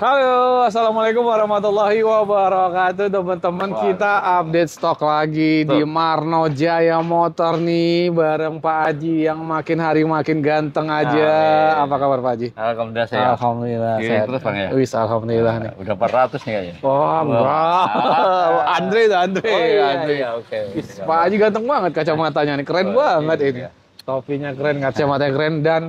Halo, assalamualaikum warahmatullahi wabarakatuh, teman-teman. Kita update stok lagi Tuh. di Marno Jaya Motor nih, bareng Pak Haji yang makin hari makin ganteng aja. Amin. Ah, iya, iya. Apa kabar Pak Haji? Alhamdulillah saya. Alhamdulillah. Saya terus bang ya. Wis, alhamdulillah ah, nih. Udah 400 nih kayaknya. Oh, murah. Andre, Andre. Oh, iya, Andre. Iya, iya. oke. Okay. Wis, Pak Haji ganteng banget kacamatanya nih, keren oh, banget iya, ini. Iya. Topinya keren, kacamatanya keren dan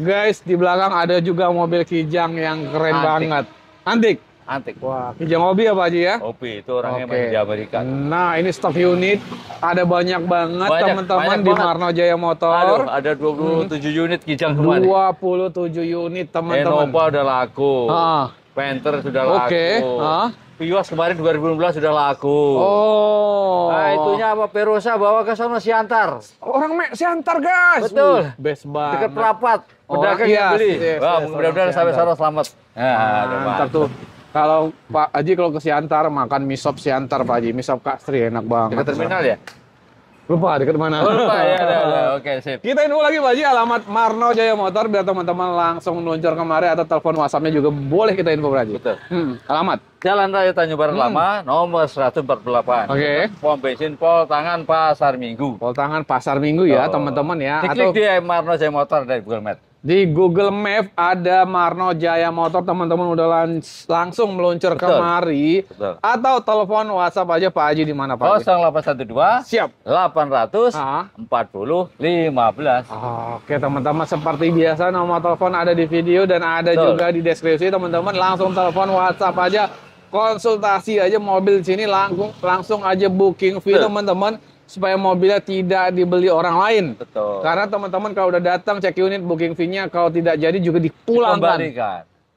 Guys, di belakang ada juga mobil Kijang yang keren Antik. banget. Antik. Antik. Wah, Kijang hobi apa aja ya? Hobi, itu orangnya okay. di Amerika. Nah, ini stok unit ada banyak banget teman-teman di banget. Marno Jaya Motor. Aduh, ada 27 hmm. unit Kijang kemarin. 27 unit teman-teman. Innova udah laku. Ah. Panther sudah laku. Oke. Ah. Piwas kemarin 2016 sudah laku. Oh. Nah, itunya apa Perosa bawa ke sana Siantar. Orang Mek Siantar, guys. Betul. Uh, best banget. Dekat perapat. Pedagang oh, kan iya, yang beli. Yes, iya, Wah, yes, mudah-mudahan sampai sana selamat. Nah, tuh. Kalau Pak Haji kalau ke Siantar makan mie sop Siantar Pak Haji, sop Kak Sri enak banget. Dekat terminal ya? Lupa dekat mana? Oh, lupa ya, ada ada. oke sip. Kita info lagi Pak Haji alamat Marno Jaya Motor biar teman-teman langsung meluncur kemari atau telepon WhatsAppnya juga boleh kita info Pak Haji. Betul. Hmm, alamat Jalan Raya Tanjung Barat hmm. Lama nomor 148. Oke. Okay. Pom bensin Pol Tangan Pasar Minggu. Pol Tangan Pasar Minggu ya, teman-teman ya. Klik atau... di Marno Jaya Motor dari Google Maps. Di Google Map ada Marno Jaya Motor, teman-teman udah langsung meluncur Betul. kemari. Betul. Atau telepon WhatsApp aja Pak Haji di mana Pak Haji? 0812 Siap. 800 40 15. Oke, teman-teman seperti biasa nomor telepon ada di video dan ada Betul. juga di deskripsi, teman-teman langsung telepon WhatsApp aja konsultasi aja mobil sini langsung langsung aja booking fee teman-teman supaya mobilnya tidak dibeli orang lain. Betul. Karena teman-teman kalau udah datang cek unit booking fee-nya kalau tidak jadi juga dipulangkan.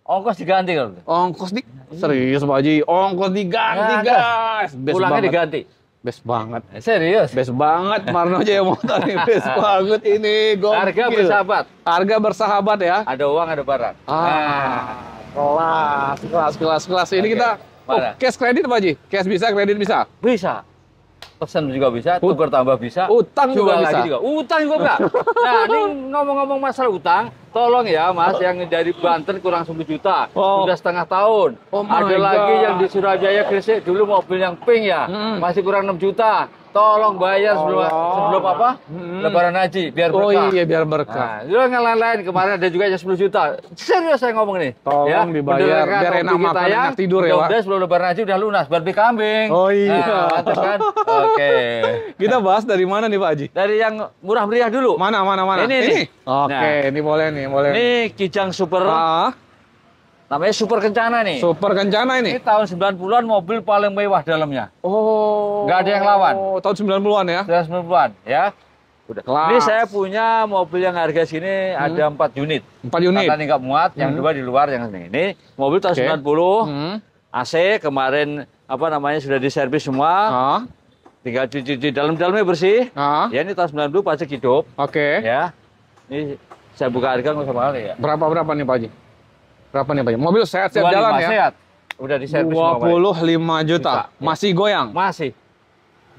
Ongkos diganti kan? Ongkos di serius Pak Haji, ongkos diganti nah, guys. Best Pulangnya banget. diganti. Best banget. Serius? Best banget Marno aja yang Motor ini best banget ini. Gokil. Harga bersahabat. Harga bersahabat ya. Ada uang, ada barang. Ah, nah. kelas, kelas, kelas, kelas. Ini okay. kita Oh, cash kredit Pak Haji? Cash bisa, kredit bisa? Bisa pesan juga bisa, tukar tambah bisa, utang juga bisa. lagi juga. Utang juga enggak. nah, ini ngomong-ngomong masalah utang, tolong ya Mas oh. yang dari Banten kurang 10 juta, oh. sudah setengah tahun. Oh Ada God. lagi yang di Surabaya krisis dulu mobil yang pink ya, hmm. masih kurang 6 juta. Tolong bayar sebelum oh. sebelum apa? Hmm. Lebaran haji biar oh berkah. Oh iya biar berkah. Nah, lu yang lain-lain kemarin ada juga yang 10 juta. Serius saya ngomong nih. Tolong ya, dibayar biar enak makan ya, tidur ya, Pak. Udah sebelum lebaran haji udah lunas berbi kambing. Oh iya. Nah, kan? Oke. Okay. Kita bahas dari mana nih Pak Haji? Dari yang murah meriah dulu. Mana mana mana? Ini ini. ini. Oke, okay, nah, ini boleh nih, boleh. Ini Kijang Super. Ah Namanya Super Kencana nih. Super Kencana ini. Ini tahun 90-an mobil paling mewah dalamnya. Oh. Enggak ada yang lawan. Oh, tahun 90-an ya. Tahun 90-an ya. Udah. Kelas. Ini saya punya mobil yang harga sini hmm. ada 4 unit. 4 unit. Karena nggak muat, hmm. yang dua di luar, yang ini. Ini mobil tahun okay. 90. Hmm. AC kemarin apa namanya sudah diservis semua. Ah. Tinggal cuci-cuci dalam-dalamnya bersih. Ah. Ya ini tahun 90 pajak hidup. Oke. Okay. Ya. Ini saya buka harga nggak sama mahal ya. Berapa berapa nih Pak Haji? Berapa nih Pak? Mobil sehat-sehat jalan ya? sehat. Udah di servis 25 juta. juta. Ya. Masih goyang? Masih.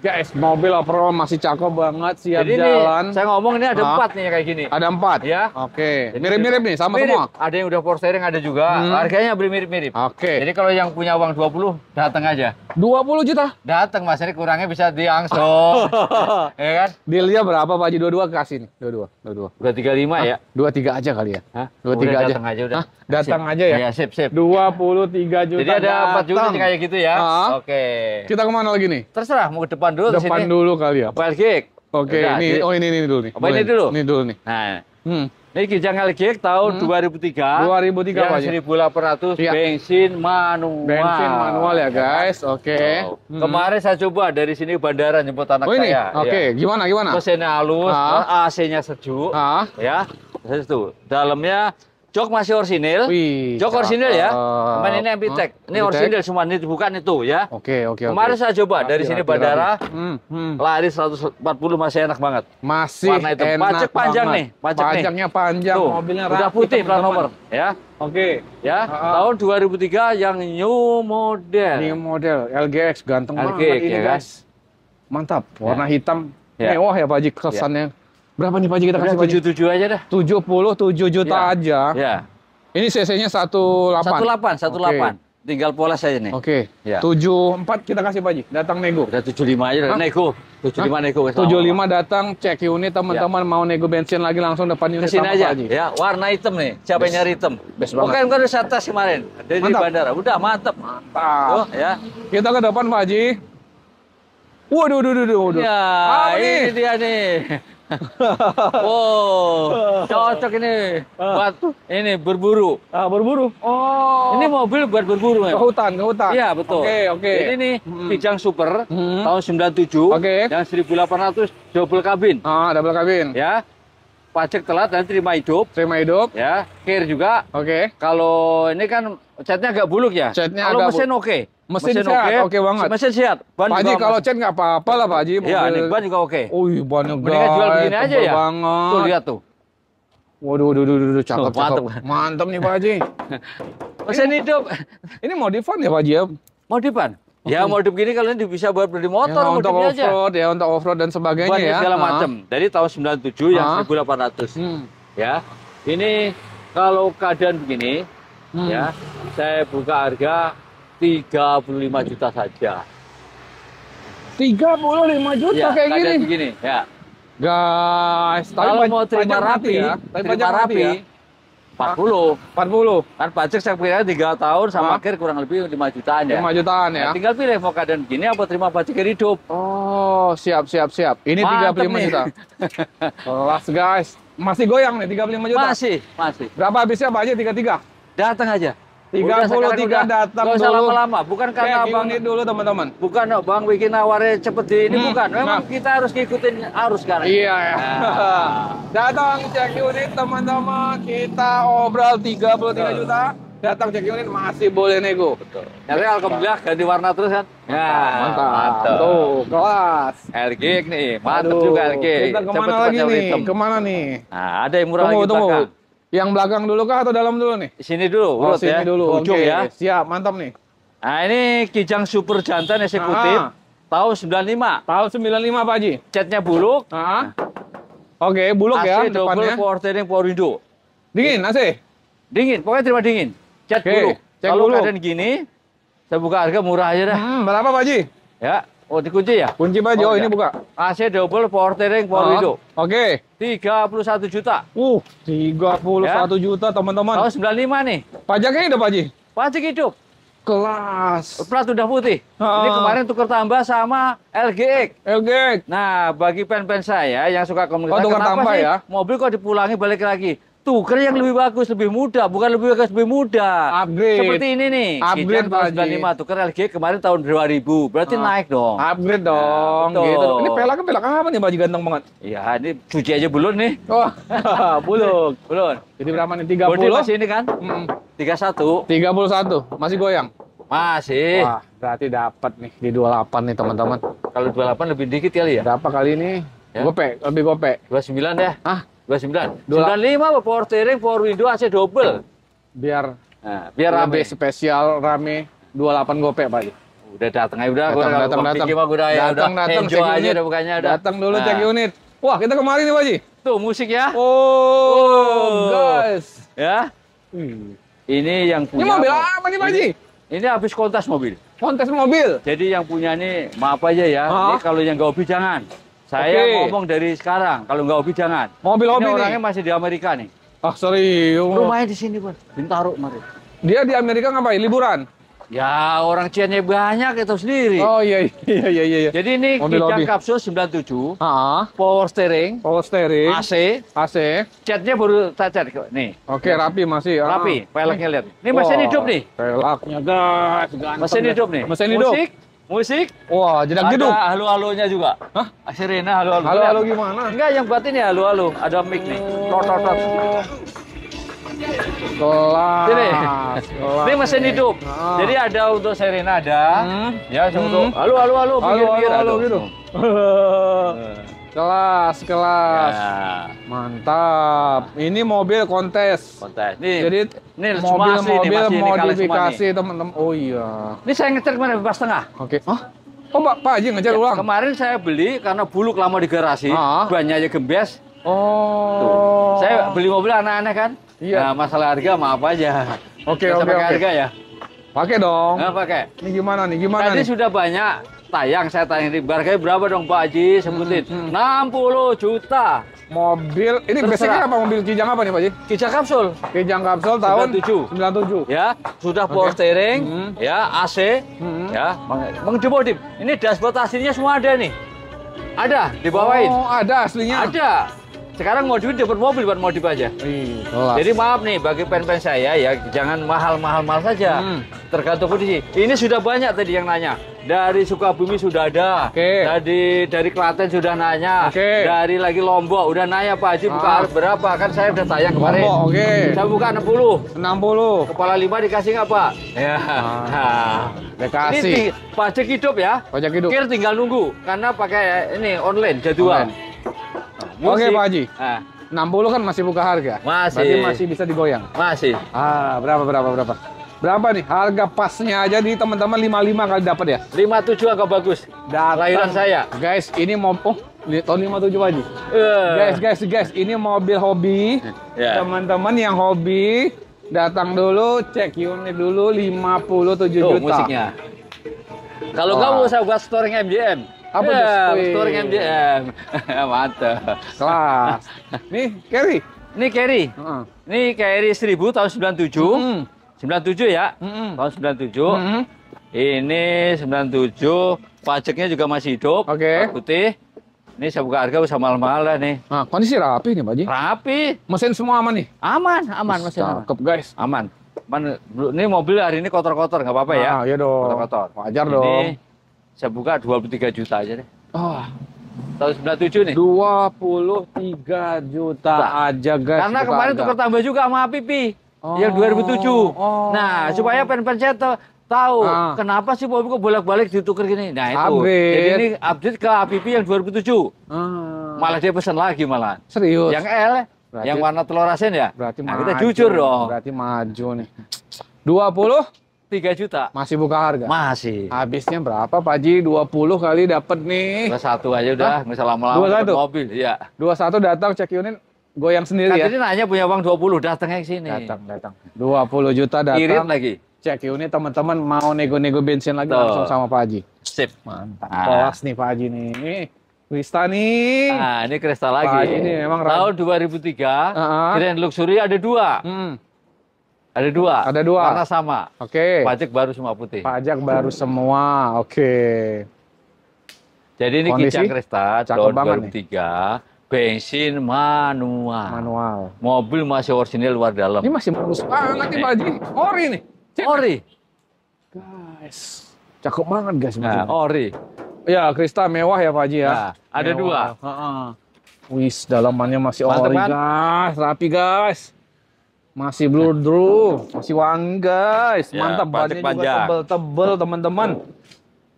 Ya es mobil overall masih cakep banget siap Jadi jalan. Ini, saya ngomong ini ada Hah? empat nih kayak gini. Ada empat. Ya. Oke. Okay. Mirip-mirip nih sama mirip. semua. Ada yang udah for sharing ada juga. Hmm. Harganya mirip-mirip. Oke. Okay. Jadi kalau yang punya uang 20 datang aja. 20 juta? Datang Mas ini kurangnya bisa diangsur. ya kan? Dealnya berapa Pak Haji? Dua-dua kasih nih. Dua-dua. Dua-dua. Dua tiga lima ya? Dua tiga aja kali ya. Hah? Dua tiga aja. Datang aja udah. Hah? Datang sip. aja ya? Iya sip sip. Dua puluh tiga juta. Jadi ada empat juta kayak gitu ya. Oke. Okay. Kita kemana lagi nih? Terserah mau ke depan depan dulu Depan sini. dulu kali ya. Wild Gig. Oke, okay, Udah, ini oh ini ini dulu nih. Oh, ini dulu. Ini dulu nih. Nah. Hmm. Ini Kijang Algek tahun hmm. 2003. 2003 apa ya 1800 ya. bensin manual. Bensin manual ya guys. Oke. Okay. Oh. Hmm. Kemarin saya coba dari sini bandara jemput anak oh, ini? saya. Oke, okay. ya. gimana gimana? Mesinnya halus, ah. AC-nya sejuk. Ah. Ya. Itu. Dalamnya Jok masih orsinil. Wih, jok orsinil ya. Kemarin ah, ini Ampitek. Huh? Ah, ini orsinil semua ini bukan itu ya. Oke, okay, oke, okay, Kemarin okay. saya coba dari sini Bandara. Hmm, hmm. Lari 140 masih enak banget. Masih Warna itu. enak Pajak panjang banget. nih. Pajak Pajaknya panjang, Tuh, mobilnya rapi. Udah putih plat nomor ya. Oke. Okay. Ya, uh, tahun 2003 yang new model. New model LGX ganteng LGX, banget ya kan? guys. Mantap. Warna ya. hitam. Ya. Mewah ya Pak Haji kesannya. Ya Berapa nih Pak Haji kita kasih Tujuh tujuh aja dah. tujuh juta ya. aja. Ya. Ini CC-nya Satu delapan, satu delapan. Tinggal pola saja nih. Oke. Okay. Ya. empat kita kasih Pak Haji. Datang nego. Udah lima aja Hah? nego. Tujuh lima nego. Tujuh lima datang cek unit teman-teman ya. mau nego bensin lagi langsung depan unit Kesini aja. Pak Haji. Ya, warna hitam nih. Siapa yang nyari hitam? Best banget. Bukan kan udah satas kemarin. Dari mantap. bandara. Udah mantep. Mantap. Tuh, oh, ya. Kita ke depan Pak Haji. Waduh, waduh, waduh, waduh. Ya, apa ini nih? dia nih wow, cocok ini ah. buat ini berburu. Ah, berburu. Oh. Ini mobil buat berburu ya. Ke hutan, ke hutan. Iya, betul. Oke, okay, oke. Okay. Jadi nih, hmm. Kijang Super hmm. tahun 97 okay. yang 1800 double kabin. Ah, double kabin. Ya pajak telat nanti terima hidup. Terima hidup. Ya, clear juga. Oke. Okay. Kalau ini kan catnya agak buluk ya. Catnya kalau agak mesin oke. Okay. Mesin, mesin sehat, oke okay. okay banget. Mesin sehat. Ban Pak Haji kalau cat nggak apa-apa lah Pak Haji. Iya, ini ban juga oke. Okay. Uy, bannya gede. Mendingan jual begini aja ya. Banget. Tuh lihat tuh. Waduh, waduh, waduh, waduh, cakep, cakep. Mantep. Mantep nih Pak Haji. mesin ini, hidup. Ini modifan ya Pak Haji ya? Modifan. Ya modif gini kalian bisa buat beli motor ya, untuk off road aja. ya untuk off road dan sebagainya buat ya. segala ah. macam. Dari tahun 97 uh yang 1800. Ah. Hmm. Ya. Ini kalau keadaan begini hmm. ya, saya buka harga 35 juta saja. 35 juta ya, kayak gini. begini ya. Guys, tapi kalau mau terima rapi, ya, ya, tapi terima rapi ya, ya. 40. 40. Kan pajak saya kira 3 tahun sama Hah? akhir kurang lebih 5 jutaan ya. 5 jutaan ya. Nah, tinggal pilih vokaden gini apa terima pajak hidup. Oh, siap siap siap. Ini Mantep 35 nih. juta. last guys. Masih goyang nih 35 juta. Masih, masih. Berapa habisnya Pak aja 33? Datang aja. Tiga puluh tiga datang dulu. lama-lama. Bukan karena Oke, Bang dulu teman-teman. Bukan Bang bikin nawarnya cepet di ini hmm, bukan. Memang nah. kita harus ngikutin arus sekarang. Iya. Ya. Nah. datang cek unit teman-teman. Kita obrol tiga puluh tiga juta. Datang cek unit masih boleh nego. Betul. ya, alhamdulillah ganti warna terus kan. Ya, mantap. mantap. Tuh, kelas. LG nih, mantap Aduh, juga LG. Kita kemana cepet lagi nih? Kemana nih? Nah, ada yang murah tunggu, lagi tunggu. belakang. Yang belakang dulu kah atau dalam dulu nih? Sini dulu, oh, urut oh, sini ya. dulu. Oke, okay. ya. Siap, mantap nih. Nah, ini Kijang Super Jantan eksekutif Aha. tahun 95. Tahun 95, Pak Haji. Catnya buluk. Nah. Oke, okay, buluk AC ya depannya. double power power window. Dingin, AC? Dingin, pokoknya terima dingin. Cat okay. buluk. Kalau keadaan gini, saya buka harga murah aja dah. Hmm, berapa, Pak Haji? Ya, Oh dikunci ya? Kunci baju, oh, oh ini buka. AC double power steering, power oh, window. Oh, Oke. Okay. 31 juta. Uh, 31 ya? juta teman-teman. Tahun 95 nih. Pajaknya hidup Ji? Pajak hidup. Kelas. Plat udah putih. Oh. Ini ah. kemarin tukar tambah sama LGX. LGX. Nah, bagi pen-pen saya yang suka komunitas, oh, tukar kenapa tambah, sih ya? mobil kok dipulangi balik lagi? tuker yang lebih bagus, lebih mudah. bukan lebih bagus, lebih mudah. Upgrade. Seperti ini nih. Upgrade tahun 95, tuker LG kemarin tahun 2000. Berarti uh, naik dong. Upgrade nah, dong. gitu. Ini pelak kan pelak apa nih Pak ganteng banget? Iya, ini cuci aja belum nih. Oh, belum. belum. Jadi berapa nih? 30? Bodi masih ini kan? Mm -mm. 31. 31. Masih goyang? Masih. Wah, berarti dapat nih di 28 nih teman-teman. Kalau 28 lebih dikit kali ya? Berapa kali ini? Ya. Gope, lebih gope. 29 ya? Ah, 29. 95 power steering, power window, AC double. Biar nah, biar rame. spesial rame dua delapan gopek Pak. Udah datang aja udah datang, datang datang, datang. datang udah datang, udah ya, datang, aja udah bukannya udah. Datang dulu nah. cek unit. Wah, kita kemarin nih, Pak Ji. Tuh musik ya. Oh, oh guys. Ya. Hmm. Ini yang punya. Ini mobil apa nih, Pak Ji? Ini habis kontes mobil. Kontes mobil. Jadi yang punya nih maaf aja ya. Ini kalau yang gak hobi jangan. Saya okay. ngomong dari sekarang, kalau nggak hobi jangan. Mobil hobi ini orangnya nih. masih di Amerika nih. Ah, serius. Rumahnya di sini, Bos. Bintaro Mari. Dia di Amerika ngapain? Liburan? Ya, orang Cianya banyak itu sendiri. Oh iya iya iya iya. iya. Jadi ini mobil kijang kapsul 97. Ah. Power steering. Power steering. AC. AC. Catnya baru tak cat nih. Oke, rapi masih. Ah. Rapi, peleknya lihat. Ini mesin hidup nih. Peleknya gas, Mesin hidup nih. Mesin hidup. Musik Musik? Wah, jedak jeduk. Ada halu-halunya juga. Hah? Ah, sirena halu-halu. Halu-halu gimana? Enggak, yang buat ini halu-halu. Ada mic nih. Tot tot tot. Kelas. Ini. Ini mesin hidup. Ah. Jadi ada untuk sirena ada. Hmm. Ya, hmm. untuk halu-halu halu. Halu-halu eh. gitu. Kelas, kelas. Ya. Mantap. Ini mobil kontes. Kontes. Nih. Jadi ini mobil mobil, mobil ini, modifikasi teman-teman. Oh iya. Ini saya ngecer kemarin bebas tengah. Oke. Okay. Hah? Oh Pak, Pak Haji ngejar ya, ulang. Kemarin saya beli karena buluk lama di garasi, ah. banyak aja gembes. Oh. Tuh. Saya beli mobil aneh-aneh kan? Iya. Nah, masalah harga maaf aja. Oke, oke, okay. harga ya. Pakai dong. Nah, pakai. Ini gimana nih? Gimana Tadi nih? sudah banyak tayang saya tayang di harganya berapa dong Pak Haji sebutin hmm, hmm. 60 hmm. juta mobil ini biasanya basicnya apa mobil Kijang apa nih Pak Haji Kijang kapsul Kijang kapsul tahun 97 97 ya sudah power steering hmm. ya AC hmm. ya mengdemodif ini dashboard aslinya semua ada nih ada dibawain oh ada aslinya ada sekarang mau duit dapat mobil buat modif aja. Hmm, Jadi maaf nih bagi pen-pen saya ya jangan mahal-mahal mahal saja. Hmm. Tergantung kondisi. Ini sudah banyak tadi yang nanya. Dari Sukabumi sudah ada. Okay. Dari dari Klaten sudah nanya. Okay. Dari lagi Lombok udah nanya Pak Haji buka ah. berapa? Kan saya udah tanya kemarin. Lombok, oke. Okay. Saya buka 60. 60. Kepala 5 dikasih nggak Pak? Ya. Ah. Dikasih. Ini pajak hidup ya. Pajak hidup. Kir tinggal nunggu karena pakai ini online jadwal. Online musik. Oke Pak Haji. Ah. enam 60 kan masih buka harga. Masih. Berarti masih bisa digoyang. Masih. Ah, berapa berapa berapa? Berapa nih harga pasnya aja di teman-teman 55 kali dapat ya? 57 agak bagus. Datang. Lahiran saya. Guys, ini mau oh, tahun 57 aja. Uh. Guys, guys, guys, ini mobil hobi. teman ya. Teman-teman yang hobi datang dulu cek unit dulu 57 Tuh, juta. musiknya. Kalau kamu usah buat storing MJM, apa yeah, tuh? Touring MJM. Mantap. Kelas. Nih, Kerry. nih Kerry. Uh -uh. Ini Kerry 1000 tahun 97. Mm. 97 ya. Mm -mm. Tahun 97. Mm -mm. Ini 97 pajaknya juga masih hidup. Oke. Okay. Putih. Ini saya buka harga usah mahal-mahal nih. Nah, kondisi rapi nih, Pak Ji. Rapi. Mesin semua aman nih? Aman, aman mesin. Cakep, guys. Aman. Man, ini mobil hari ini kotor-kotor, nggak -kotor, apa-apa nah, ya? Ah, iya dong. Kotor-kotor. Wajar ini, dong saya buka 23 juta aja deh. Oh. Tahun 97 nih. 23 juta nah. aja guys. Karena kemarin anda. tukar tambah juga sama Pipi. Oh. Yang 2007. Oh. Nah, supaya pen-pen saya tahu ah. kenapa sih Bobi kok bolak-balik ditukar gini. Nah, itu. Update. Jadi ini update ke Pipi yang 2007. Ah. Malah dia pesan lagi malah. Serius. Yang L berarti, yang warna telur asin ya. Berarti nah, kita maju. jujur dong. Berarti maju nih. 20 3 juta. Masih buka harga? Masih. Habisnya berapa Pak Ji? 20 kali dapat nih. satu aja udah, enggak usah lama-lama mobil, iya. satu datang cek unit goyang sendiri Katanya ya. Katanya nanya punya uang 20, datangnya ke sini. Datang, datang. 20 juta datang. Irit lagi. Cek unit teman-teman mau nego-nego bensin lagi Tuh. langsung sama Pak Haji. Sip. Mantap. Kelas nih Pak Haji nih. Krista nih. Nah, ini Krista lagi. Pak Ji ini memang tahun 2003 uh -huh. Grand Luxury ada dua. Hmm ada dua. Ada dua. Warna sama. Oke. Okay. Pajak baru semua putih. Pajak baru semua. Oke. Okay. Jadi ini Kondisi? Kijang Kresta tahun 2003, nih. bensin manual. Manual. Mobil masih orisinil luar dalam. Ini masih bagus banget nih Pak Haji. Ori nih. Cek. Ori. Guys. Cakep banget guys. Nah, ori. Ya, Krista mewah ya Pak Haji ya. Nah, ada mewah. dua. Heeh. Wis, dalamannya masih Mantep, ori kan? guys, rapi guys. Masih blue drew, masih wangi guys. Ya, Mantap bannya juga tebel-tebel teman-teman.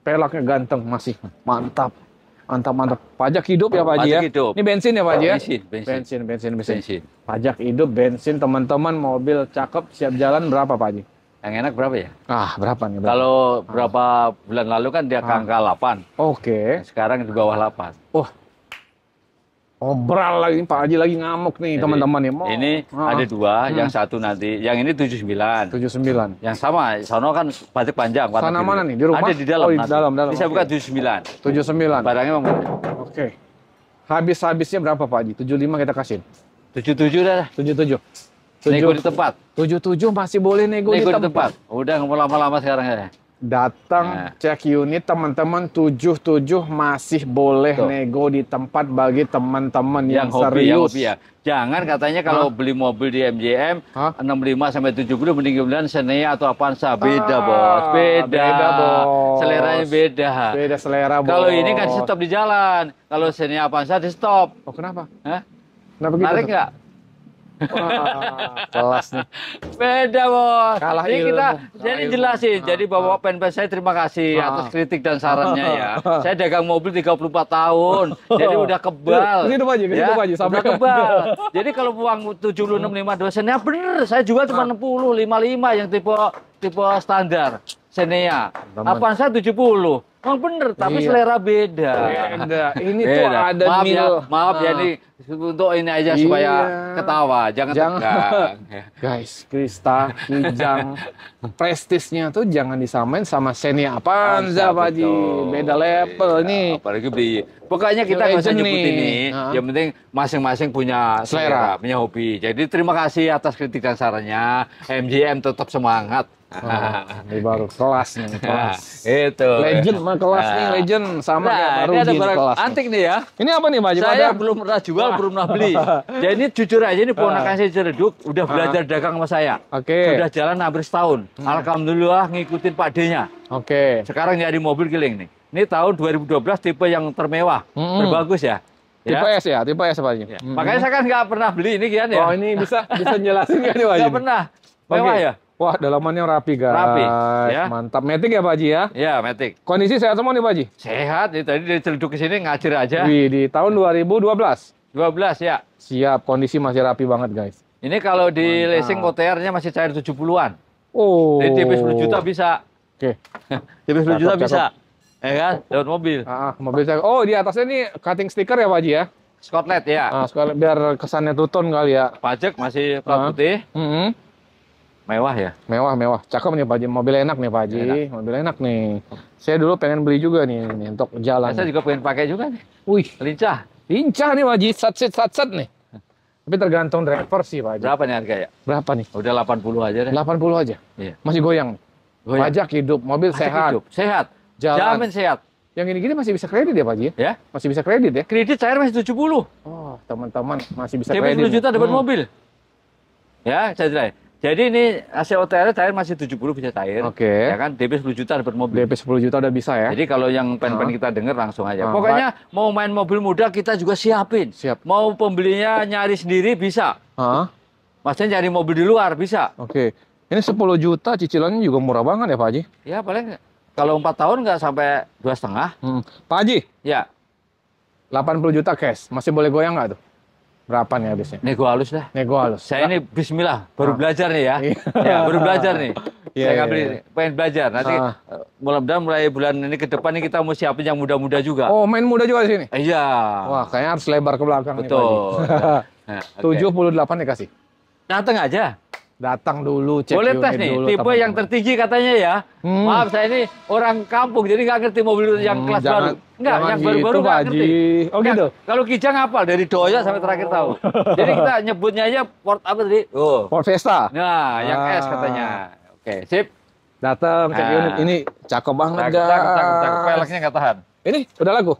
Pelaknya ganteng masih. Mantap. Mantap, mantap. Pajak hidup ya Pak Haji ya? hidup. Ini bensin ya Pak Haji ya? Bensin, bensin. Bensin, bensin, bensin. bensin. Pajak hidup, bensin, teman-teman. Mobil cakep, siap jalan berapa Pak Haji? Yang enak berapa ya? Ah, berapa nih? Berapa? Kalau berapa ah. bulan lalu kan dia ah. angka 8. Oke. Okay. Sekarang di bawah 8. Oh, obral oh, lagi Pak Haji lagi ngamuk nih teman-teman ya. Mau. Ini ah. ada dua, hmm. yang satu nanti, yang ini tujuh sembilan. Tujuh sembilan. Yang sama, sono kan batik panjang. Warna Sana mana nih? Di rumah? Ada di dalam. Oh, di dalam, dalam. buka tujuh sembilan. Tujuh sembilan. Barangnya memang Oke. Habis-habisnya berapa Pak Haji? Tujuh lima kita kasih. Tujuh tujuh dah. Tujuh tujuh. Nego di tempat. tujuh masih boleh nego, nego di tempat. Di tempat. Udah lama-lama sekarang ya datang nah. cek unit teman-teman tujuh tujuh masih boleh Tuh. nego di tempat bagi teman-teman yang, yang serius. Yang hobi ya. Jangan katanya kalau Hah? beli mobil di MJM Hah? lima sampai tujuh puluh mending bulan Xenia atau Avanza beda ah, bos. Beda. Beda bos. Seleranya beda. Beda selera bos. Kalau ini kan stop di jalan. Kalau Xenia Avanza di stop. Oh kenapa? Hah? Kenapa gitu? Menarik nggak? kelas nih. Beda bos. Kalah jadi kita Kalah jadi ilmu. jelasin. Ah, jadi nah, bapak ah. saya terima kasih ah. atas kritik dan sarannya ya. Saya dagang mobil 34 tahun. jadi udah kebal. Ini aja, ya, aja sampai. kebal. jadi kalau uang tujuh 76 52 dua senya nah bener saya jual cuma nah. enam puluh lima lima yang tipe tipe standar. Xenia. Avanza 70. Emang bener, tapi iya. selera beda. Beda. Iya. Ini beda. tuh ada maaf Ya, maaf nah. ya ah. nih, untuk ini aja iya. supaya ketawa, jangan, jangan. Guys, Krista, Kijang, prestisnya tuh jangan disamain sama Xenia Avanza, Pak Ji. Beda level iya. nih. Apalagi beli. Pokoknya kita nggak usah ini, ini. Nah. Yang penting masing-masing punya selera. selera, punya hobi. Jadi terima kasih atas kritik dan sarannya. MGM tetap semangat. Ah, ini baru kelas nih, kelas. itu. Legend mah kelas nih, nah. legend sama nah, kayak baru ini ada barang kelas antik nih ya. Ini apa nih Pak Saya belum pernah jual, belum pernah beli. Jadi ya, ini jujur aja ini ponakan ah. saya Ciledug udah ah. belajar dagang sama saya. Oke. Okay. Sudah jalan hampir setahun. Hmm. Alhamdulillah ngikutin Pak D-nya. Oke. Okay. Sekarang nyari mobil giling nih. Ini tahun 2012 tipe yang termewah, hmm. terbagus ya. Tipe ya? S ya, tipe S Ya. Hmm. Makanya saya kan nggak pernah beli ini kian ya. Oh ini bisa bisa jelasin kan ya Pak Nggak pernah. Mewah okay. ya. Wah, dalamannya rapi, guys. Rapi, ya. Mantap. Metik ya, Pak Haji ya? Ya, metik. Kondisi sehat semua nih, Pak Haji? Sehat. Ya, tadi dari celduk ke sini ngacir aja. Wih, di tahun 2012? 12, ya. Siap. Kondisi masih rapi banget, guys. Ini kalau di Mantap. leasing OTR-nya masih cair 70-an. Oh. Jadi tipis 10 juta bisa. Oke. Okay. tipis 10 juta cakep. bisa. Ya kan? Lewat mobil. Ah, ah mobil saya. Oh, di atasnya ini cutting stiker ya, Pak Haji ya? Scotland, ya. Ah, Scotland. biar kesannya tuton kali ya. Pajak masih plat ah. putih. Eh. Mm -hmm. Mewah ya? Mewah, mewah. Cakep nih Pak Haji. Mobil enak nih Pak Haji. Iya, enak. Mobil enak nih. Saya dulu pengen beli juga nih, nih untuk jalan. Saya juga pengen pakai juga nih. Wih. Lincah. Lincah nih Pak Haji. sat set sat-sat nih. Tapi tergantung driver sih Pak Haji. Berapa nih harga ya? Berapa nih? Udah 80 aja deh. 80 aja? Iya. Masih goyang? goyang. Pajak hidup, mobil Pajak sehat. Hidup. Sehat. Jalan. Jamin sehat. Yang gini-gini masih bisa kredit ya Pak Haji? Ya. Masih bisa kredit ya? Kredit saya masih 70. Oh, teman-teman masih bisa Cep kredit. 70 juta dapat hmm. mobil. Ya, saya jelaskan. Jadi ini hasil OTR cair masih 70 bisa cair. Oke. Okay. Ya kan DP 10 juta dapat mobil. DP 10 juta udah bisa ya. Jadi kalau yang pen-pen kita dengar langsung aja. Uh, Pokoknya right. mau main mobil muda kita juga siapin. Siap. Mau pembelinya nyari sendiri bisa. Heeh. Maksudnya nyari mobil di luar bisa. Oke. Okay. Ini 10 juta cicilannya juga murah banget ya Pak Haji? Ya paling kalau 4 tahun nggak sampai dua setengah. Hmm. Pak Haji? Ya. 80 juta cash, masih boleh goyang nggak tuh? Berapa nih ya habisnya? Nego halus dah. Nego halus. Saya ini ah. bismillah, baru ah. belajar nih ya. Iya. ya, baru belajar nih. Yeah, saya yeah, beli, yeah. pengen belajar. Nanti ah. Eh, mudah-mudahan mulai bulan ini ke depan nih kita mau siapin yang muda-muda juga. Oh, main muda juga di sini? Eh, iya. Wah, kayaknya harus lebar ke belakang Betul. nih puluh delapan nah, okay. 78 dikasih. Datang aja. Datang dulu, cek Boleh tes nih, dulu, tipe teman yang tertinggi katanya ya. Hmm. Maaf, saya ini orang kampung, jadi nggak ngerti mobil hmm, yang hmm, kelas jangan, baru. nggak yang baru-baru gitu, nggak ngerti. Oh gitu? Kalau Kijang apa? Dari Doya sampai terakhir tahu. jadi kita nyebutnya aja Port apa tadi? Oh. Port festa Nah, yang ah. S katanya. Oke, sip. Datang, cek nah. unit. Ini cakep banget, cakep, Cakep, cakep, cakep. Peleknya nggak tahan. Ini udah lagu?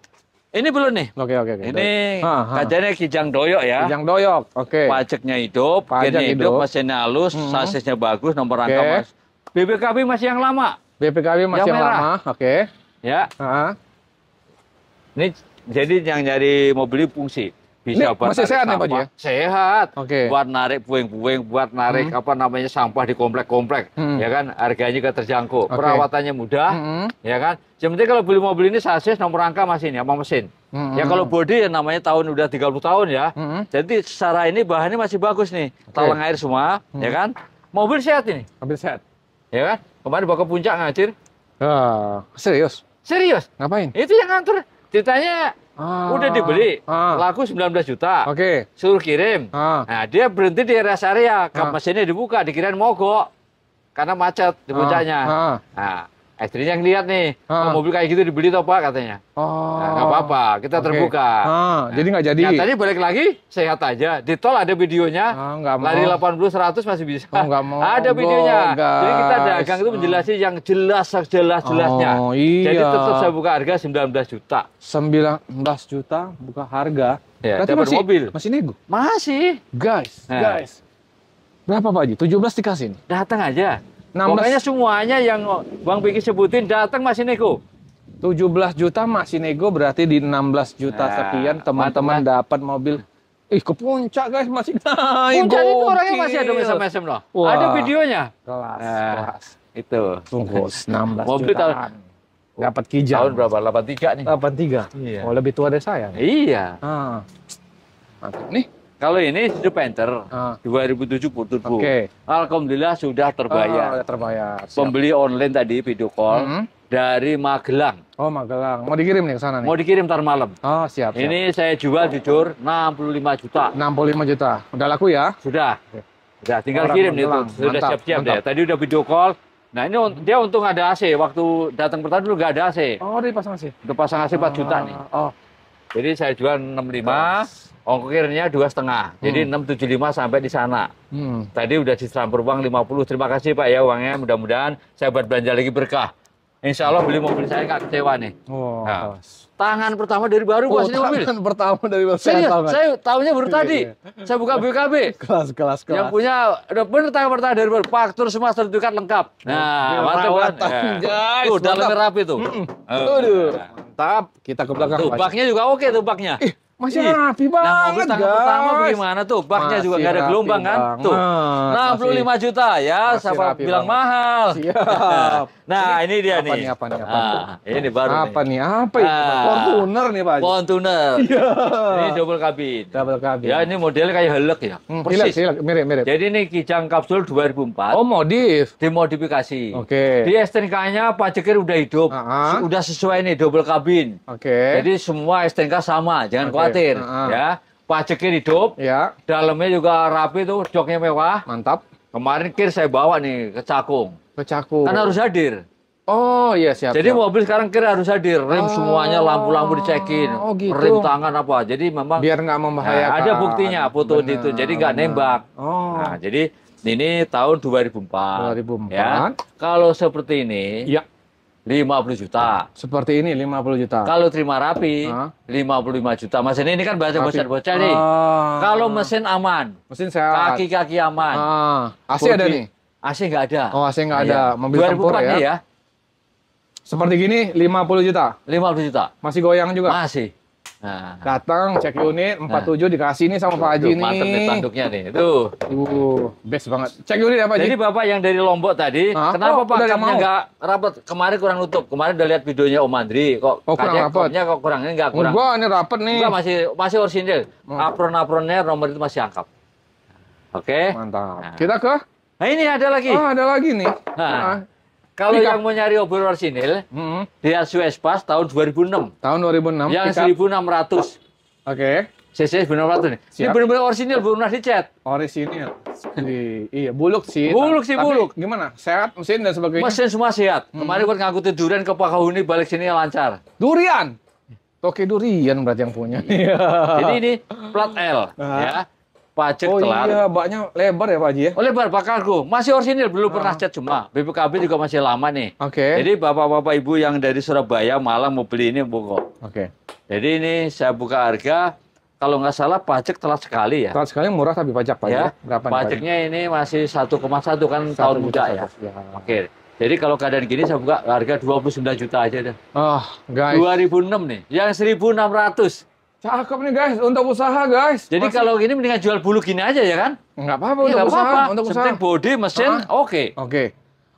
Ini belum nih. Oke okay, oke. Okay, okay, Ini kajiannya Kijang Doyok ya. Kijang Doyok. Oke. Okay. Pajaknya hidup, Pajak hidup, hidup, mesinnya halus, mm -hmm. sasisnya bagus, nomor rangka okay. mas. BPKB masih yang lama. BPKB masih yang, yang lama. Oke. Okay. Ya. Uh -huh. Ini jadi yang nyari mobil fungsi bisa ini buat masih sehat sampah. nih Pak ya? Sehat. Okay. Buat narik puing-puing, buat narik hmm. apa namanya sampah di komplek-komplek, hmm. ya kan? Harganya juga terjangkau, okay. perawatannya mudah, hmm. ya kan? jadi kalau beli mobil ini sasis nomor angka masih ini sama mesin. Hmm. Ya kalau bodi yang namanya tahun udah 30 tahun ya. Hmm. Jadi secara ini bahannya masih bagus nih. Okay. Talang air semua, hmm. ya kan? Mobil sehat ini. Mobil sehat. Ya kan? Kemarin bawa ke puncak ngajir. Uh, ah, serius? Serius. Ngapain? Itu yang ngantur. Ceritanya Ah, Udah dibeli, ah, laku 19 juta. Oke. Okay. Suruh kirim. Ah, nah, dia berhenti di rest area, kap ah, mesinnya dibuka, dikirain mogok karena macet di puncaknya. Ah, ah. Nah, Istrinya lihat nih, ha. Oh, mobil kayak gitu dibeli toh Pak katanya. Oh. Nah, gak apa-apa, kita okay. terbuka. Ha. Nah, jadi nggak jadi. Nyatanya balik lagi, sehat aja. Di tol ada videonya. Oh, mau. Lari 80 100 masih bisa. Oh, gak mau. Ada videonya. Oh, jadi kita dagang itu oh. menjelasi yang jelas jelas jelasnya. Oh, iya. Jadi tetap saya buka harga 19 juta. 19 juta buka harga. Ya, Berarti masih, mobil. Masih nego? Masih. Guys, nah. guys. Berapa Pak Haji? 17 dikasih nih? Datang aja. 16. Pokoknya semuanya yang Bang Piki sebutin datang masih nego. 17 juta masih nego berarti di 16 juta nah, sekian teman-teman dapat mobil. Ih ke puncak guys masih naik. Puncak itu orangnya masih ada mesem-mesem loh. Wah. Ada videonya. Kelas, nah, kelas. Itu. Bungkus 16 mobil jutaan. Dapat kijang. Tahun berapa? 83 nih. 83. Iya. Oh lebih tua dari saya. Iya. Ah. Mantap. Nih kalau ini Panther uh. 2007 Oke. Okay. Alhamdulillah sudah terbayar. Ah, terbayar. Siap. Pembeli online tadi video call mm -hmm. dari Magelang. Oh, Magelang. Mau dikirim nih ke sana nih. Mau dikirim tar malam. Oh, siap, siap. Ini saya jual jujur 65 juta. 65 juta. Udah laku ya? Sudah. Okay. Sudah tinggal Orang kirim nih Sudah siap-siap deh. Tadi udah video call Nah ini dia untung ada AC. Waktu datang pertama dulu nggak ada AC. Oh, pasang AC. Udah pasang AC 4 ah, juta nih. Ah, oh, jadi saya jual 65, ongkirnya dua setengah. Jadi hmm. 675 sampai di sana. Hmm. Tadi udah transfer uang 50. Terima kasih Pak ya uangnya. Mudah-mudahan saya buat belanja lagi berkah. Insya Allah beli mobil saya nggak kecewa nih. Oh, nah, tangan pertama dari baru oh, bos ini mobil. Tangan pertama dari baru. Saya, iya, saya, tahunya baru iya, tadi. Iya. saya buka BKB. Kelas, kelas, kelas. Yang punya, udah bener tangan pertama dari baru. Faktur semua sertifikat lengkap. Nah, mantap kan? Ya. Tuh, dalamnya rapi tuh. Mm -mm. Aduh. Nah. Mantap. Kita ke belakang. Tuh, baknya juga oke tuh baknya. Ih, masih Ih, rapi banget, Nah, mobil tangan pertama bagaimana tuh? Baknya juga gak ada gelombang kan? Banget. Tuh, 65 masih, juta ya. Masih siapa bilang banget. mahal? Siap. nah, ini, ini dia apa nih. Apa nih, apa nih? Apa nah, ini baru Apa nih, nih apa itu? Ya? Nah, Fortuner nih, Pak Haji. Fortuner. Iya. Ini double kabin. Double kabin. Ya, ini modelnya kayak helek ya. Hmm, Persis. Helek, mirip-mirip. Jadi ini kijang kapsul 2004. Oh, modif. Dimodifikasi. Oke. Okay. Di STNK-nya Cekir udah hidup. Uh -huh. Udah sesuai nih double kabin. Oke. Okay. Jadi semua STNK sama, jangan khawatir khawatir uh. ya. Pajaknya hidup, ya. dalamnya juga rapi tuh, joknya mewah. Mantap. Kemarin kir saya bawa nih ke Cakung. Ke Cakung. Karena harus hadir. Oh iya siap. Jadi siap. mobil sekarang kira harus hadir, rem oh, semuanya lampu-lampu dicekin, oh, gitu. rem tangan apa. Jadi memang biar nggak membahayakan. Nah, ada buktinya foto bener, itu, jadi nggak nembak. Oh. Nah, jadi ini tahun 2004. 2004. Ya. Kalau seperti ini, ya. 50 juta. Seperti ini 50 juta. Kalau terima rapi huh? 55 juta. Mesin ini kan bahasa bocah-bocah nih. Ah. Kalau mesin aman. Mesin sehat. Kaki-kaki aman. Ah. AC ada nih? AC enggak ada. Oh AC enggak ada. Ya. Mobil tempur ya. ya. Seperti gini 50 juta. 50 juta. Masih goyang juga? Masih. Nah. Datang cek nah. unit 47 nah. dikasih nih sama Pak Haji nih. Mantep nih tanduknya nih. Tuh. Uh, best banget. Cek unit ya Jadi Bapak yang dari Lombok tadi, Hah? Oh, kenapa Pak enggak nggak rapat? Kemarin kurang nutup. Kemarin udah lihat videonya Om Andri kok oh, kurang rapat. kok kurang ini enggak kurang. Enggak, ini rapat nih. Enggak masih masih orsinil. Hmm. Apron-apronnya nomor itu masih angkap. Oke. Okay. Mantap. Nah. Kita ke Nah, ini ada lagi. Oh, ada lagi nih. Nah. Nah. Kalau iya. yang mau nyari obor orsinil, mm -hmm. dia Suez Pass tahun 2006. Tahun 2006. Yang 1600. Oke. Okay. CC 1600 nih. Siap. Ini benar-benar orisinil, belum pernah dicat. Orisinil. iya, buluk sih. Buluk sih, buluk. Gimana? Sehat mesin dan sebagainya? Mesin semua sehat. Hmm. Kemarin buat ngangkutin durian ke Pak Kahuni, balik sini lancar. Durian? Toke durian berarti yang punya. Iya. Jadi ini plat L. -huh. Nah. Ya. Pajak oh, kelar. Oh iya, baknya lebar ya Pak Haji ya? Oh lebar, Pak Kargo. Masih orsinil, belum pernah ah. cat cuma. BPKB juga masih lama nih. Oke. Okay. Jadi Bapak-Bapak Ibu yang dari Surabaya, Malang mau beli ini buku. Oke. Okay. Jadi ini saya buka harga, kalau nggak salah pajak telat sekali ya. Telat sekali murah tapi pajak Pak ya. ya. Berapa Pajaknya pajak? ini masih 1,1 kan 1, tahun muda ya. ya. Oke. Okay. Jadi kalau keadaan gini saya buka harga 29 juta aja deh. oh, ah, guys. 2006 nih. Yang 1600. Cakep nih guys, untuk usaha guys. Jadi Masih. kalau gini mendingan jual bulu gini aja ya kan? Enggak apa-apa ya, untuk apa -apa. usaha. Untuk usaha. body, mesin, oke. Oke.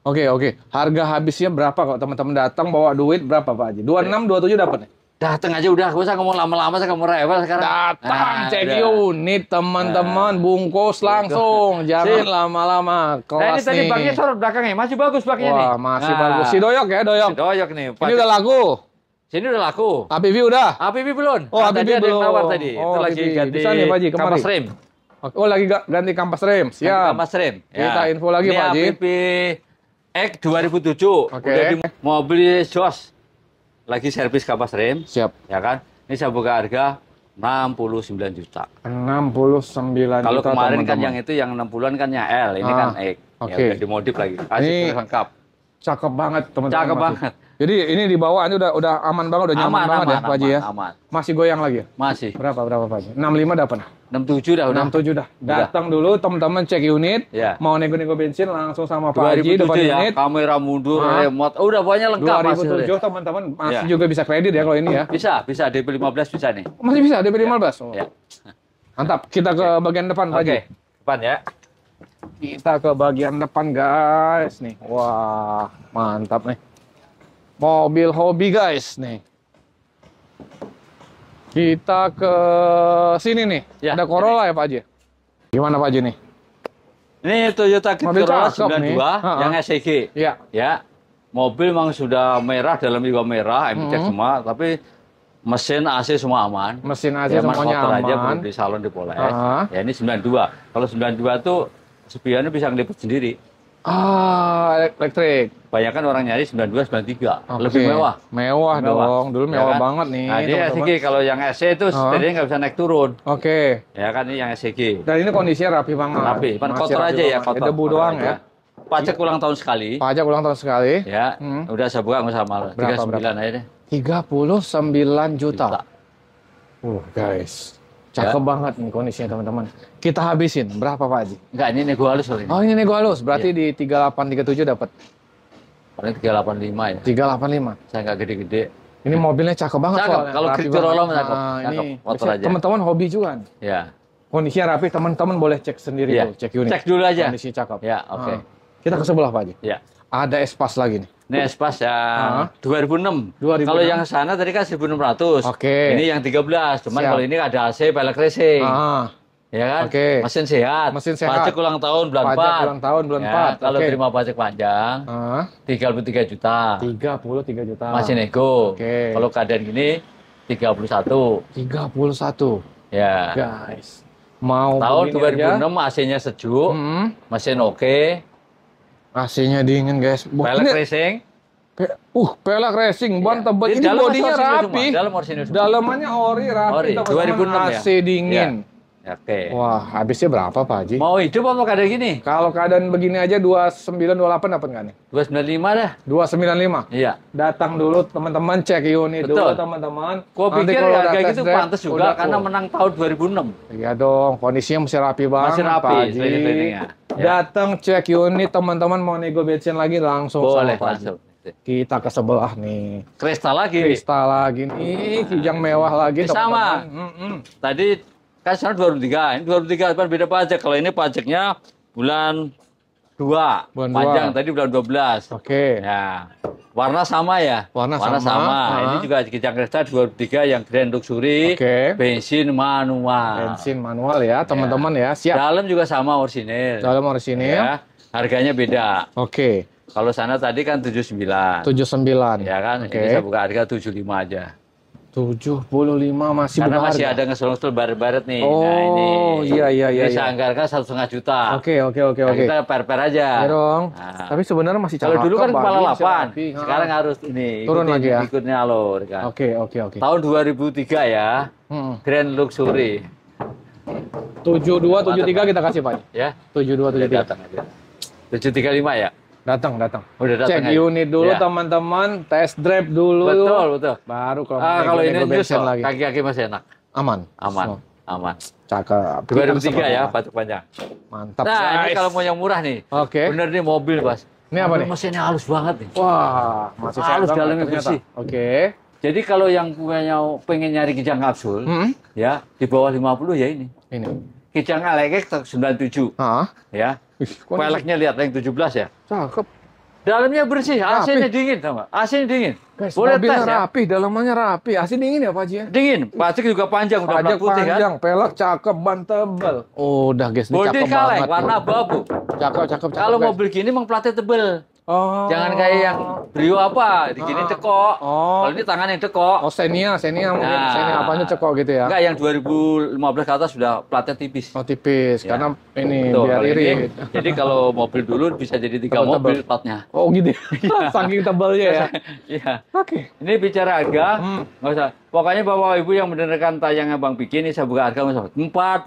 Oke, oke. Okay. Harga habisnya berapa kalau teman-teman datang bawa duit berapa Pak Haji? 26 27 dapat nih. Datang aja udah, gue usah ngomong lama-lama, saya ngomong rewel sekarang. Datang, nah, cek unit teman-teman, nah. bungkus langsung, jangan lama-lama. Kelas nah, ini tadi nih. tadi bagian sorot belakangnya, masih bagus bagiannya ini. nih. Wah, masih nah. bagus. Si doyok ya, doyok. Si doyok nih. ini udah lagu. Sini udah laku. APV udah. APV belum. Oh, nah, kan APV tadi Ada yang nawar tadi. Oh, itu lagi ganti Bisa nih, ya, Pak Ji, kampas rem. Oh, lagi ganti kampas rem. Siap. Kampas rem. Ya. Kita info lagi, Ini Pak Ji. APV X 2007. Okay. mau beli jos. Lagi servis kampas rem. Siap. Ya kan? Ini saya buka harga 69 juta. 69 Kalau juta, kemarin teman -teman. kan yang itu yang 60-an kan yang L, ini kan ah, kan X. Okay. Ya dimodif lagi. Kasih lengkap. Cakep banget, teman-teman. Cakep banget. Jadi ini di bawah ini udah udah aman banget, udah nyaman aman, banget ya, aman, ya, Pak Haji ya. Aman. Masih goyang lagi ya? Masih. Berapa berapa Pak Haji? 65 dapat. 67 dah udah. 67 dah. Datang dulu teman-teman cek unit, ya. mau nego-nego bensin langsung sama Pak Haji depan ya, unit. Kamera mundur, nah. remote, oh, udah banyak lengkap 2007 teman-teman masih ya. juga bisa kredit ya kalau ini ya. Bisa, bisa DP 15 bisa nih. Masih bisa DP 15. Ya. Oh. Ya. Mantap. Kita ke okay. bagian depan Pak Haji. Okay. Depan ya. Kita ke bagian depan guys nih. Wah, mantap nih mobil hobi guys nih kita ke sini nih ya, ada Corolla ini. ya Pak Haji gimana Pak Haji nih ini Toyota mobil Corolla 92 nih. yang SEG ya. ya mobil memang sudah merah dalam juga merah MTEK uh mm-hmm. -huh. semua tapi mesin AC semua aman mesin AC ya, semuanya aman aja di salon dipoles uh -huh. ya ini 92 kalau 92 tuh sepiannya bisa ngelipet sendiri Ah, elektrik. Banyak kan orang nyari 92, 93. Okay. Lebih mewah. Mewah, mewah. dong. Dulu ya mewah ya kan? banget nih. Nah, dia SCG. Kalau yang SC e itu uh. jadinya nggak bisa naik turun. Oke. Okay. Ya kan, ini yang SCG. E Dan ini kondisinya rapi banget. Rapi. Pan kotor aja ya, kotor. debu doang ya. Pajak ulang tahun sekali. Pajak ulang tahun sekali. Ya, hmm. udah saya buka nggak sama. Berapa, 39 berapa? aja deh. 39 juta. juta. Uh, guys. Ya. Cakep ya. banget nih kondisinya teman-teman. Kita habisin berapa Pak Haji? Enggak, ini nego halus kali ini. Oh, ini nego halus. Berarti iya. ya. di 3837 dapat. Paling 385 ya. 385. Saya nggak gede-gede. Ini mobilnya cakep banget cakep. Kalau Cricorolo cakep. Nah, cakep. Ini motor aja. Teman-teman hobi juga kan? Ya. Kondisinya rapi, teman-teman boleh cek sendiri ya. tuh, cek unit. Cek dulu aja. Kondisi cakep. Ya, oke. Okay. Nah, kita ke sebelah Pak Haji. Ya. Ada espas lagi nih. Ini Espas yang uh -huh. 2006. 2006. Kalau yang sana tadi kan 1600. Oke. Okay. Ini yang 13. Cuman kalau ini ada AC pelek racing. Uh -huh. Ya kan? Okay. Mesin sehat. Mesin sehat. Pajak ulang tahun bulan Pajak 4. Pajak ulang tahun bulan ya, 4. Kalau okay. terima pajak panjang, uh -huh. 33 juta. 33 juta. Masih nego. Okay. Kalau keadaan gini 31. 31. Ya. Guys. Mau tahun 2006 AC-nya sejuk, hmm. mesin oke, okay, AC-nya dingin guys. Pelek ini... racing. Pe uh, pelek racing, ban yeah. tebal. Ini bodinya rapi. Dalam Dalamannya ori rapi. Ori. 2006 ya? AC ya? dingin. Iya. RT. Wah, habisnya berapa Pak Haji? Mau hidup apa keadaan gini? Kalau keadaan begini aja 2928 dapat nggak nih? 295 dah. 295? Iya. Datang dulu teman-teman cek unit Betul. dulu teman-teman. Gua Nanti pikir ya kayak gitu deh, pantas juga udah, karena oh. menang tahun 2006. Iya dong, kondisinya masih rapi banget masih rapi, Pak Haji. Ya. Datang cek unit teman-teman mau nego bensin lagi langsung Boleh, sama Pak Haji. Langsung kita ke sebelah nih. Kristal lagi. Kristal lagi nih, kijang mewah lagi. Sama. Mm -mm. Tadi Kan sekarang 2003. Ini 2003 kan beda pajak. Kalau ini pajaknya bulan 2. Bulan Panjang 2. tadi bulan 12. Oke. Okay. Ya. Warna sama ya? Warna, Warna sama. sama. Uh -huh. Ini juga kereta-kereta 2003 yang Grand Luxury. Okay. Bensin manual. Bensin manual ya, teman-teman ya. ya. Siap. Dalam juga sama orisinil. Dalam orisinil. Ya. Harganya beda. Oke. Okay. Kalau sana tadi kan 79. 79. Ya kan, okay. ini saya buka harga 75 aja. 75 masih Karena berharga. masih ada ngesel-ngesel baret-baret nih. Nah, oh, nah, ini. iya iya iya. Ini iya. anggarkan satu setengah juta. Oke okay, oke okay, oke okay, nah, oke. Kita per-per aja. Iya dong. Nah. Tapi sebenarnya masih cakap. Kalau dulu kan kepala 8. Iya, Sekarang harus ini turun ikuti, lagi ya. Ikutnya alur kan. Oke okay, oke Okay, okay. Tahun 2003 ya. Hmm. Grand Luxury. 72 73 kita kasih Pak. Ya. 72 73. 73, aja. ya. Datang, datang. Udah datang. Cek unit dulu iya. teman-teman, test drive dulu. Betul, betul. Baru kalau ah, kalau ini nyusul lagi. Kaki-kaki masih enak. Aman. Aman. So. Aman. Cakep. tiga ya, batuk panjang. Mantap. Nah, ini kalau mau yang murah nih. Oke. Okay. Bener nih mobil, bos Ini apa nih? Mesinnya halus banget nih. Wah, masih halus dalamnya bersih. Oke. Jadi kalau yang punya pengen nyari kijang kapsul, hmm? ya di bawah puluh ya ini. Ini. Kijang Alekek 97. Heeh. Ya. Peleknya lihat yang 17 ya. Cakep. Dalamnya bersih, AC-nya dingin sama. AC-nya dingin. Guys, Boleh mobilnya tes, ya? rapi, ya? dalamannya rapi. AC dingin ya, Pak Haji? Ya? Dingin. Plastik juga panjang, udah Pajak putih kan? panjang, kan? pelek cakep, ban tebel. Oh, udah guys, ini Bodi cakep kaleng, banget. warna abu-abu. Cakep, cakep, cakep. Kalau mobil gini memang platnya tebel. Oh. Jangan kayak yang brio apa, di gini ah. cekok. Oh. Kalau ini yang cekok. Oh, senia, senia mungkin nah. senia apanya cekok gitu ya. Enggak, yang 2015 ke atas sudah platnya tipis. Oh, tipis. Ya. Karena ini Betul, biar iri. Ini, jadi kalau mobil dulu bisa jadi tiga Tebal -tebal. mobil platnya. Oh, gitu. Ya? Saking tebalnya ya. Iya. Oke. Okay. Ini bicara harga, hmm. nggak hmm. usah Pokoknya Bapak Ibu yang mendengarkan tayangan Bang Bikin ini saya buka harga Mas.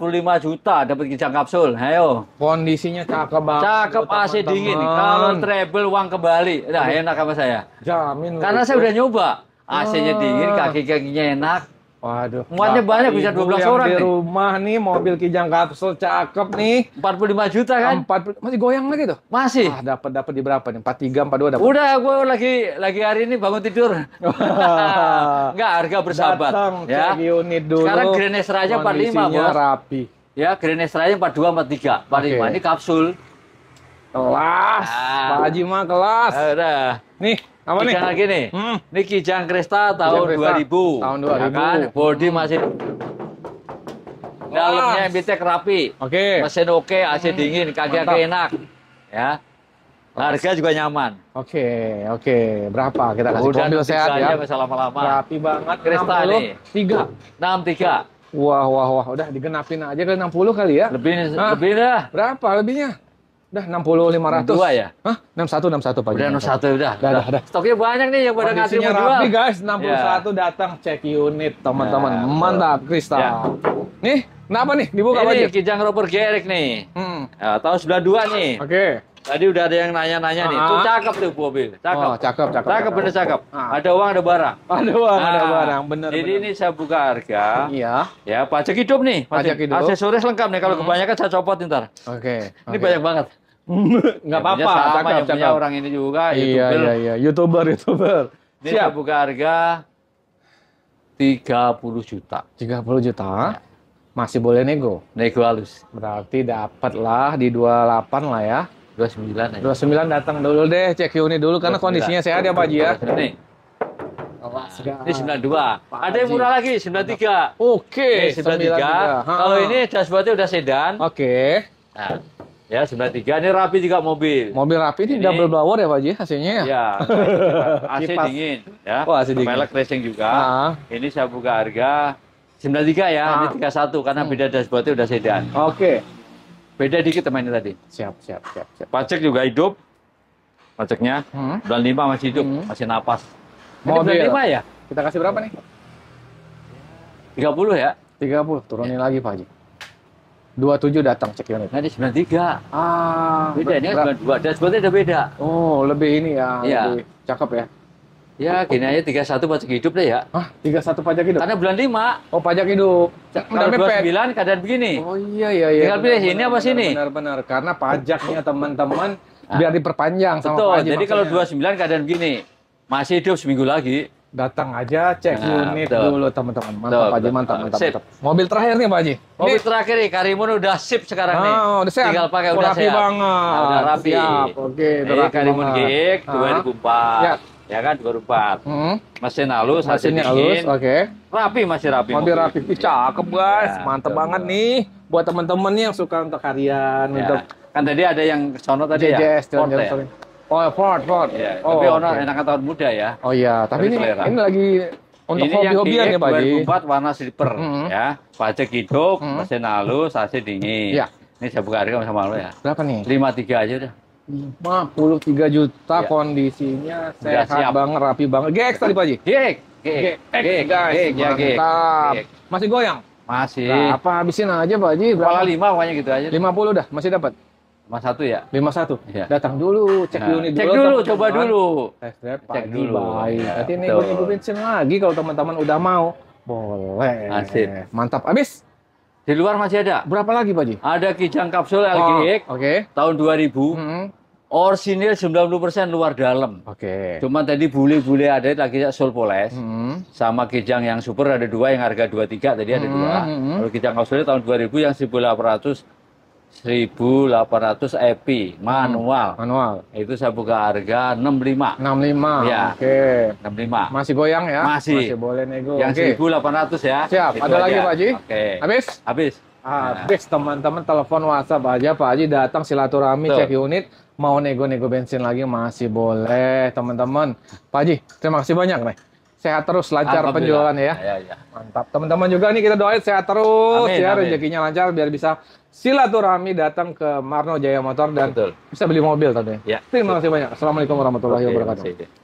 lima juta dapat kijang kapsul. Ayo. Kondisinya cakep banget. Cakep teman -teman. AC dingin. Kalau travel uang ke Bali, Nah, enak sama saya. Jamin. Karena saya udah nyoba. Ah. AC-nya dingin, kaki-kakinya enak, Waduh. Muatnya banyak bisa 12 orang di nih. rumah nih mobil Kijang Kapsul cakep nih. 45 juta kan? 40 masih goyang lagi tuh. Masih. Ah, dapat dapat di berapa nih? 43 42 dapat. Udah gue lagi lagi hari ini bangun tidur. Enggak, harga bersahabat Datang ya. Cek unit dulu. Sekarang Grand Esra aja 45, Bos. rapi. Ya, Grand Esra aja 42 43. 45 okay. ini kapsul. Kelas. Ah. Pak Haji mah kelas. Udah. Nih, apa nih? Kijang lagi nih. Hmm. Ini Kijang Krista tahun Kijang 2000. Tahun 2000. Ya kan? Body hmm. masih dalamnya bitek rapi. Oke. Okay. Mesin oke, okay, AC hmm. dingin, kaki Mantap. enak. Ya. Harga juga nyaman. Oke, okay, oke. Okay. Berapa kita kasih Udah, mobil sehat ya? Bisa lama-lama. Rapi banget. Krista nih. 63 63 Wah, wah, wah. Udah digenapin aja ke 60 kali ya. Lebih, nah, lebih dah. Berapa lebihnya? Udah 60 500. Dua ya? Hah? 61 61 Pak. Udah 61 udah. Udah, udah, udah. Stoknya banyak nih yang pada ngantri mau jual. guys, 61 yeah. datang cek unit teman-teman. Yeah. Ya, Mantap, Kristal. Yeah. Nih, kenapa nih dibuka Ini wajib? Kijang Roper Gerek nih. Hmm. Ya, tahun 92 nih. Oke. Okay. Tadi udah ada yang nanya-nanya nih. Tuh ah. cakep tuh mobil. Cakep. Oh, cakep, cakep. Cakep, cakep. bener cakep. Ah. Ada uang, ada barang. Ada uang, nah, ada ah. barang. Bener. Jadi bener. ini saya buka harga. Iya. Ya, pajak hidup nih. pajak hidup. Aksesoris lengkap nih. Kalau hmm. kebanyakan saya copot ntar. Oke. Okay. Ini okay. banyak banget. Nggak apa-apa. Sama cakap, cakap. orang ini juga. Iya, YouTuber. iya, iya. YouTuber, YouTuber. Ini Siap. buka harga 30 juta. puluh juta? Ya. Masih boleh nego? Nego halus. Berarti dapatlah lah di delapan lah ya. dua 29 aja. sembilan datang dulu deh, cek unit dulu karena kondisinya sehat ya Pak jia ya. Ini. sembilan ini ada yang murah lagi tiga Oke, okay, tiga 93. Kalau ini dashboardnya udah sedan. Oke. Nah, Ya, 93 ini rapi juga mobil. Mobil rapi ini, ini double blower ya Pak Ji hasilnya ya? Ya, AC Kipas. dingin ya. Oh, AC dingin. Pelek racing juga. Ah. Ini saya buka harga 93 ya, ah. ini 31 karena hmm. beda dashboardnya udah sedan. Oke. Okay. Beda dikit temannya tadi. Siap, siap, siap, siap. Pacek juga hidup. Paceknya hmm. bulan masih hidup, hmm. masih napas. Mobil. Ini bulan ya? Kita kasih berapa nih? 30 ya? 30, turunin ya. lagi Pak Haji dua tujuh datang cek unit. Nanti 93. Ah, beda ini kan Dan sebetulnya udah beda. Oh, lebih ini ya, ya. lebih cakep ya. Ya, oh, gini aja tiga 31 pajak hidup deh ya. tiga satu pajak hidup? Karena bulan lima, Oh, pajak hidup. C Kalau bulan sembilan keadaan begini. Oh iya, iya, iya. Tinggal pilih ini apa sini. Benar-benar, karena pajaknya nah. teman-teman biar diperpanjang Betul, sama Betul, jadi kalau kalau 29 keadaan begini, masih hidup seminggu lagi datang aja cek nah, unit betul. dulu teman-teman. Mantap Pak Haji, mantap, mantap, sip. mantap. Mobil terakhir nih Pak Haji. Mobil ini. terakhir nih, Karimun udah sip sekarang nah, nih. Ah, udah sehat. Tinggal pakai oh, udah rapi sehat. banget. Nah, udah rapi. Siap, oke. Ini rapi Karimun Gig 2004. Ah. Ya. ya kan 2004. Hmm. Mesin halus, mesin halus, oke. Okay. Rapi masih rapi. Mobil, mobil rapi, Ih, cakep guys. Ya, mantap banget nih buat teman-teman yang suka untuk harian, ya. untuk kan tadi ada yang sono tadi JJS, ya. ya. Oh, Ford, Ford. Ya, oh, tapi okay. ono enakan tahun muda ya. Oh iya, tapi ini, ini lagi untuk ini hobi hobian ya, Pak Ji. Ini yang warna slipper mm -hmm. ya. Pajak hidup, mm -hmm. mesin halus, AC dingin. Ya. Ini saya buka harga sama lo ya. Berapa nih? 53 aja udah. 53 juta ya. kondisinya sehat siap. banget, rapi banget. GX tadi Pak Ji? GX. GX, GX, guys, GX, mantap. GX. Masih goyang? Masih. Nah, apa habisin aja Pak Ji? Kepala 5 pokoknya gitu aja. 50 dah, masih dapat satu ya? 51. Ya. Datang dulu, cek nah, dulu nih Cek dulu, coba teman. dulu. Test drive cek dulu. Baik. Ya, Nanti nih gue bensin lagi kalau teman-teman udah mau. Boleh. Asik. Mantap. Abis? Di luar masih ada. Berapa lagi, Pak Ji? Ada Kijang Kapsul LGX. Oh, Oke. Okay. Tahun 2000. Mm -hmm. Orsinil 90% luar dalam. Oke. Okay. Cuman tadi bule-bule ada lagi Soul Poles. Mm -hmm. Sama Kijang yang super ada dua yang harga 23 tadi ada dua. Kalau mm-hmm. Kijang kapsulnya tahun 2000 yang 1800 1800 EPI manual. Hmm, manual. Itu saya buka harga 65. 65. Ya. Oke. Okay. 65. Masih goyang ya? Masih. Masih boleh nego. Yang okay. 1800 ya. Siap. Itu Ada aja. lagi Pak Haji? Oke. Okay. Habis? Habis. Habis teman teman-teman telepon WhatsApp aja Pak Haji datang silaturahmi cek unit mau nego-nego bensin lagi masih boleh teman-teman. Pak Haji, terima kasih banyak nih sehat terus lancar penjualan ya. Ya, ya. Mantap. Teman-teman juga nih kita doain sehat terus amin, ya amin. rezekinya lancar biar bisa silaturahmi datang ke Marno Jaya Motor dan Betul. bisa beli mobil tadi. Ya. Iya. Terima kasih banyak. Assalamualaikum warahmatullahi wabarakatuh.